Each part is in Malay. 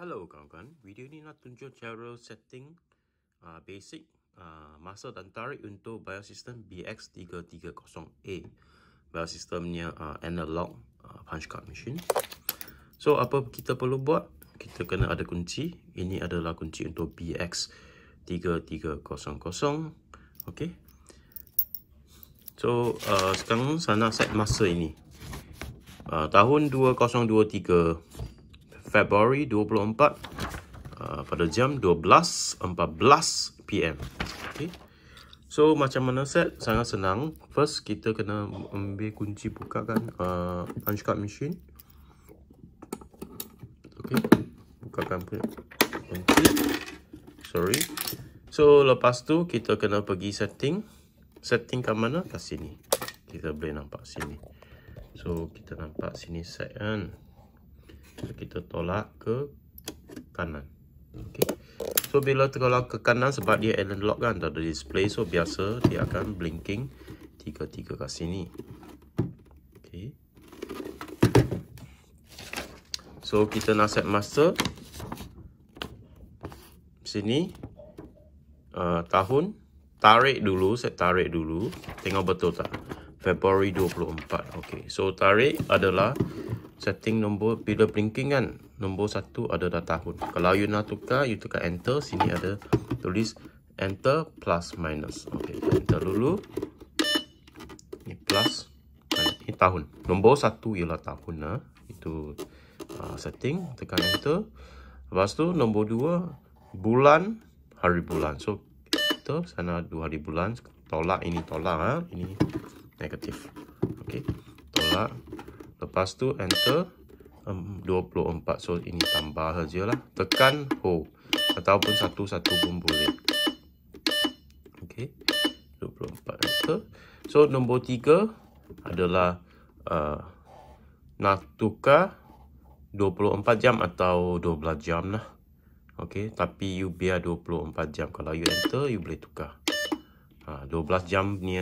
Hello kawan-kawan, video ni nak tunjuk cara setting uh, basic uh, masa dan tarik untuk biosistem BX330A Biosystemnya uh, analog uh, punch card machine So apa kita perlu buat? Kita kena ada kunci, ini adalah kunci untuk BX3300 Okay So uh, sekarang saya nak set masa ini uh, Tahun 2023 Februari 24 uh, pada jam 12.14 PM. Okay. So macam mana set? Sangat senang. First kita kena ambil kunci bukakan uh, punch card machine. Okay. Bukakan kunci. Sorry. So lepas tu kita kena pergi setting. Setting kat mana? Kat sini. Kita boleh nampak sini. So kita nampak sini set kan kita tolak ke kanan. Okay. So bila tolak ke kanan sebab dia Allen lock kan tak ada display so biasa dia akan blinking tiga-tiga kat sini. Okay. So kita nak set master sini uh, tahun tarik dulu set tarik dulu tengok betul tak February 24 okey so tarik adalah setting nombor bila blinking kan nombor satu ada dah tahun kalau you nak tukar you tukar enter sini ada tulis enter plus minus okay enter dulu ni plus ni tahun nombor satu ialah tahun lah itu uh, setting tekan enter lepas tu nombor dua bulan hari bulan so kita sana dua hari bulan tolak ini tolak ah ini negatif okay tolak Lepas tu enter um, 24 so ini tambah saja lah Tekan hold ataupun satu-satu pun boleh. Okey. 24 enter. So nombor 3 adalah uh, nak tukar 24 jam atau 12 jam lah. Okey, tapi you biar 24 jam kalau you enter you boleh tukar. Ha, 12 jam ni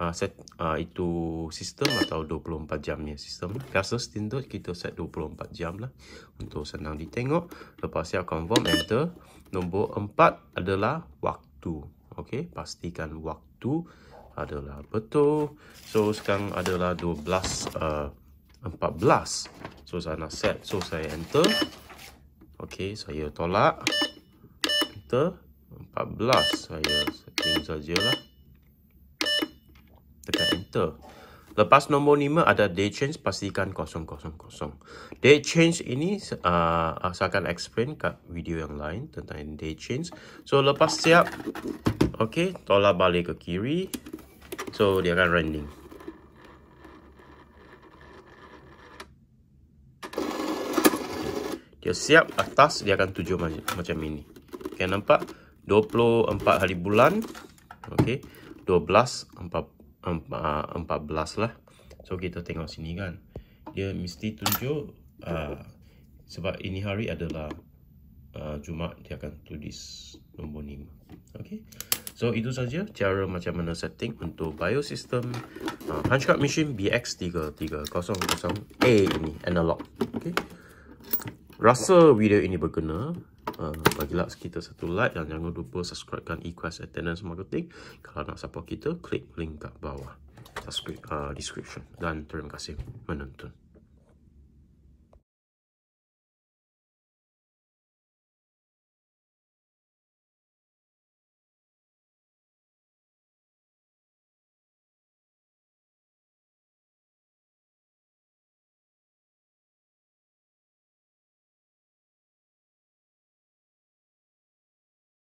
uh, set uh, itu sistem atau 24 jamnya sistem versus tinder kita set 24 jam lah untuk senang ditengok lepas saya confirm enter nombor 4 adalah waktu ok pastikan waktu adalah betul so sekarang adalah 12 uh, 14 so saya nak set so saya enter ok saya tolak enter 14 saya setting sajalah kita. Lepas nombor 5 ada day change pastikan kosong kosong kosong Day change ini uh, saya akan explain kat video yang lain tentang day change. So lepas siap, okay, tolak balik ke kiri. So dia akan running. Dia siap atas dia akan tujuh macam ini. Okay, nampak? 24 hari bulan. Okay. 12, empat empat belas lah So kita tengok sini kan Dia mesti tunjuk uh, Sebab ini hari adalah uh, Jumat dia akan tulis Nombor 5 okay. So itu saja cara macam mana setting Untuk biosistem uh, Punchcard machine BX3300A ini Analog okay. Rasa video ini berkena Ah, bagi lah kita satu like dan jangan lupa subscribekan Equest Attendance Marketing. Kalau nak support kita, klik link kat bawah. Subscribe uh, ah, description dan terima kasih menonton.